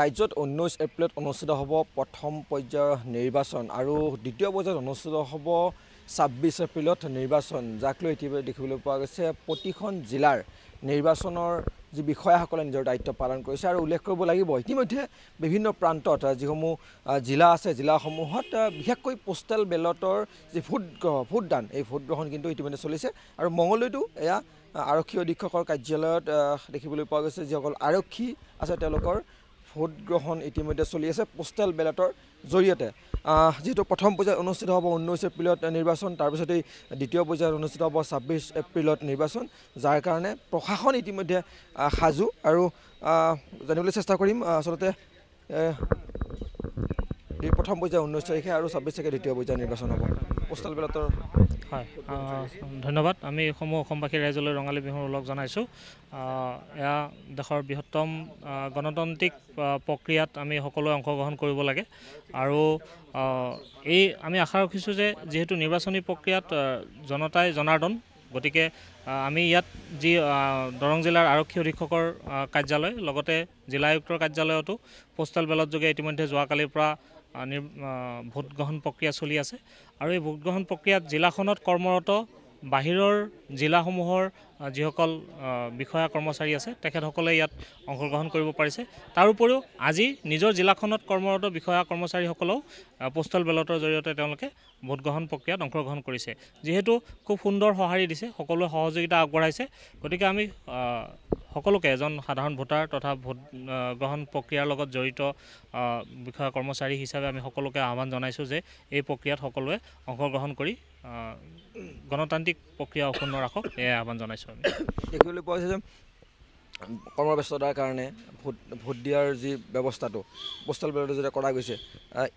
ৰাজ্যত ঊনৈছ এপ্ৰিলত অনুষ্ঠিত হ'ব প্ৰথম পৰ্যায়ৰ নিৰ্বাচন আৰু দ্বিতীয় পৰ্যায়ত অনুষ্ঠিত হ'ব ছাব্বিছ এপ্ৰিলত নিৰ্বাচন যাক লৈ ইতিমধ্যে দেখিবলৈ পোৱা গৈছে প্ৰতিখন জিলাৰ নিৰ্বাচনৰ যি বিষয়াসকলে নিজৰ দায়িত্ব পালন কৰিছে আৰু উল্লেখ কৰিব লাগিব ইতিমধ্যে বিভিন্ন প্ৰান্তত যিসমূহ জিলা আছে জিলাসমূহত বিশেষকৈ পোষ্টেল বেলটৰ যি ভোট ভোটদান এই ভোটগ্ৰহণ কিন্তু ইতিমধ্যে চলিছে আৰু মঙলদৈতো এয়া আৰক্ষী অধীক্ষকৰ কাৰ্যালয়ত দেখিবলৈ পোৱা গৈছে যিসকল আৰক্ষী আছে তেওঁলোকৰ ভোট গ্ৰহণ ইতিমধ্যে চলি আছে পোষ্টেল বেলেটৰ জৰিয়তে যিহেতু প্ৰথম পৰ্যায়ত অনুষ্ঠিত হ'ব ঊনৈছ এপ্ৰিলত নিৰ্বাচন তাৰপিছতেই দ্বিতীয় পৰ্যায়ত অনুষ্ঠিত হ'ব ছাব্বিছ এপ্ৰিলত নিৰ্বাচন যাৰ কাৰণে প্ৰশাসন ইতিমধ্যে সাজু আৰু জানিবলৈ চেষ্টা কৰিম আচলতে প্ৰথম পৰ্যায়ত ঊনৈছ তাৰিখে আৰু ছাব্বিছ তাৰিখে দ্বিতীয় পৰ্যায়ত নিৰ্বাচন হ'ব পোষ্টেল বেলেটৰ হয় ধন্যবাদ আমি সমূহ অসমবাসী ৰাইজলৈ ৰঙালী বিহুৰ ওলগ জনাইছোঁ এয়া দেশৰ বৃহত্তম গণতান্ত্ৰিক প্ৰক্ৰিয়াত আমি সকলোৱে অংশগ্ৰহণ কৰিব লাগে আৰু এই আমি আশা ৰাখিছোঁ যে যিহেতু নিৰ্বাচনী প্ৰক্ৰিয়াত জনতাই জনাৰ্দন গতিকে আমি ইয়াত যি দৰং জিলাৰ আৰক্ষী অধীক্ষকৰ কাৰ্যালয় লগতে জিলা আয়ুক্তৰ কাৰ্যালয়তো পোষ্টেল বেলত যোগে ইতিমধ্যে যোৱাকালিৰ পৰা ভোটগ্ৰহণ প্ৰক্ৰিয়া চলি আছে আৰু এই ভোটগ্ৰহণ প্ৰক্ৰিয়াত জিলাখনত কৰ্মৰত বাহিৰৰ জিলাসমূহৰ যিসকল বিষয়া কৰ্মচাৰী আছে তেখেতসকলে ইয়াত অংশগ্ৰহণ কৰিব পাৰিছে তাৰ উপৰিও আজি নিজৰ জিলাখনত কৰ্মৰত বিষয়া কৰ্মচাৰীসকলেও পোষ্টেল বেলটৰ জৰিয়তে তেওঁলোকে ভোটগ্ৰহণ প্ৰক্ৰিয়াত অংশগ্ৰহণ কৰিছে যিহেতু খুব সুন্দৰ সঁহাৰি দিছে সকলোৱে সহযোগিতা আগবঢ়াইছে গতিকে আমি সকলোকে এজন সাধাৰণ ভোটাৰ তথা ভোট গ্ৰহণ প্ৰক্ৰিয়াৰ লগত জড়িত বিষয়া কৰ্মচাৰী হিচাপে আমি সকলোকে আহ্বান জনাইছোঁ যে এই প্ৰক্ৰিয়াত সকলোৱে অংশগ্ৰহণ কৰি গণতান্ত্ৰিক প্ৰক্ৰিয়া অক্ষুণ্ণ ৰাখক এয়াই আহ্বান জনাইছোঁ আমি দেখিবলৈ পোৱা হৈছে যে কৰ্মব্যস্ততাৰ কাৰণে ভোট ভোট দিয়াৰ যি ব্যৱস্থাটো পোষ্টেল বেলটৰ যেতিয়া কৰা গৈছে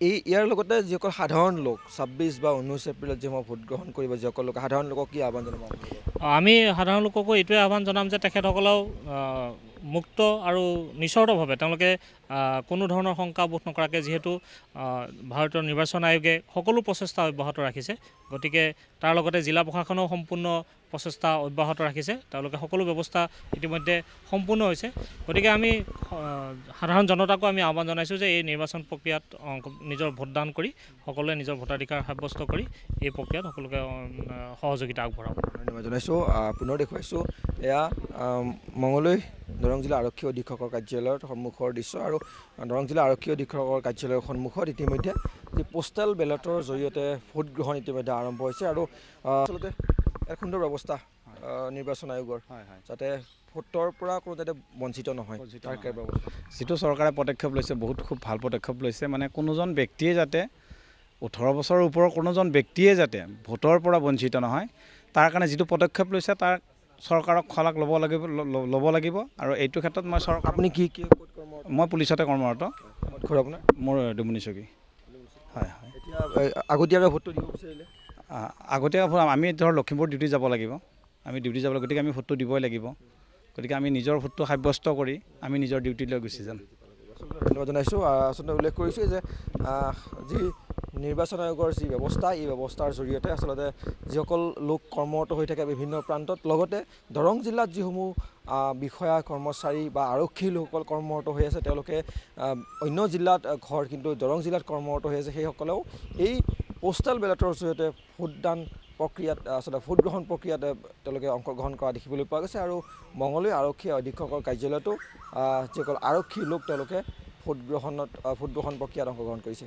এই ইয়াৰ লগতে যিসকল সাধাৰণ লোক ছাব্বিছ বা ঊনৈছ এপ্ৰিলত যিসমূহ ভোট গ্ৰহণ কৰিব যিসকল লোক সাধাৰণ লোকক কি আহ্বান জনাব আমি সাধাৰণ লোককো এইটোৱে আহ্বান জনাম যে তেখেতসকলেও মুক্ত আৰু নিস্বাৰ্থভাৱে তেওঁলোকে কোনো ধৰণৰ শংকা বোধ নকৰাকৈ যিহেতু ভাৰতীয় নিৰ্বাচন আয়োগে সকলো প্ৰচেষ্টা অব্যাহত ৰাখিছে গতিকে তাৰ লগতে জিলা প্ৰশাসনেও সম্পূৰ্ণ প্ৰচেষ্টা অব্যাহত ৰাখিছে তেওঁলোকে সকলো ব্যৱস্থা ইতিমধ্যে সম্পূৰ্ণ হৈছে গতিকে আমি সাধাৰণ জনতাকো আমি আহ্বান জনাইছোঁ যে এই নিৰ্বাচন প্ৰক্ৰিয়াত নিজৰ ভোটদান কৰি সকলোৱে নিজৰ ভোটাধিকাৰ সাব্যস্ত কৰি এই প্ৰক্ৰিয়াত সকলোকে সহযোগিতা আগবঢ়াব ধন্যবাদ জনাইছোঁ পুনৰ দেখুৱাইছোঁ এয়া মঙলদৈ দৰং জিলা আৰক্ষী অধীক্ষকৰ কাৰ্যালয়ৰ সন্মুখৰ দৃশ্য আৰু দৰং জিলা আৰক্ষী অধীক্ষকৰ কাৰ্যালয়ৰ সন্মুখত ইতিমধ্যে যি পোষ্টেল বেলটৰ জৰিয়তে ভোটগ্ৰহণ ইতিমধ্যে আৰম্ভ হৈছে আৰু আচলতে এক সুন্দৰ ব্যৱস্থা নিৰ্বাচন আয়োগৰ হয় হয় যাতে ভোটৰ পৰা কোনো যাতে বঞ্চিত নহয় যিটো চৰকাৰে পদক্ষেপ লৈছে বহুত খুব ভাল পদক্ষেপ লৈছে মানে কোনোজন ব্যক্তিয়ে যাতে ওঠৰ বছৰৰ ওপৰৰ কোনোজন ব্যক্তিয়ে যাতে ভোটৰ পৰা বঞ্চিত নহয় তাৰ কাৰণে যিটো পদক্ষেপ লৈছে তাৰ চৰকাৰক শলাগ ল'ব লাগিব ল'ব লাগিব আৰু এইটো ক্ষেত্ৰত মই চৰকাৰ আপুনি কি কি মই পুলিচতে কৰ্মৰত মোৰ ডুমনি চকী হয় হয় আগতীয়া ভোটটো দিব বিচাৰিলে আগতীয়া ভোট আমি ধৰক লখিমপুৰ ডিউটি যাব লাগিব আমি ডিউটি যাব লাগিব গতিকে আমি ভোটটো দিবই লাগিব গতিকে আমি নিজৰ ভোটটো সাব্যস্ত কৰি আমি নিজৰ ডিউটিলৈ গুচি যাম ধন্যবাদ জনাইছোঁ আচলতে উল্লেখ কৰিছোঁ যে যি নিৰ্বাচন আয়োগৰ যি ব্যৱস্থা এই ব্যৱস্থাৰ জৰিয়তে আচলতে যিসকল লোক কৰ্মৰত হৈ থাকে বিভিন্ন প্ৰান্তত লগতে দৰং জিলাত যিসমূহ বিষয়া কৰ্মচাৰী বা আৰক্ষী লোকসকল কৰ্মৰত হৈ আছে তেওঁলোকে অন্য জিলাত ঘৰ কিন্তু দৰং জিলাত কৰ্মৰত হৈ আছে সেইসকলেও এই পোষ্টেল বেলেটৰ জৰিয়তে ভোটদান প্ৰক্ৰিয়াত আচলতে ভোটগ্ৰহণ প্ৰক্ৰিয়াত তেওঁলোকে অংশগ্ৰহণ কৰা দেখিবলৈ পোৱা গৈছে আৰু মঙলী আৰক্ষী অধীক্ষকৰ কাৰ্যালয়তো যিসকল আৰক্ষী লোক তেওঁলোকে ভোটগ্ৰহণত ভোটগ্ৰহণ প্ৰক্ৰিয়াত অংশগ্ৰহণ কৰিছে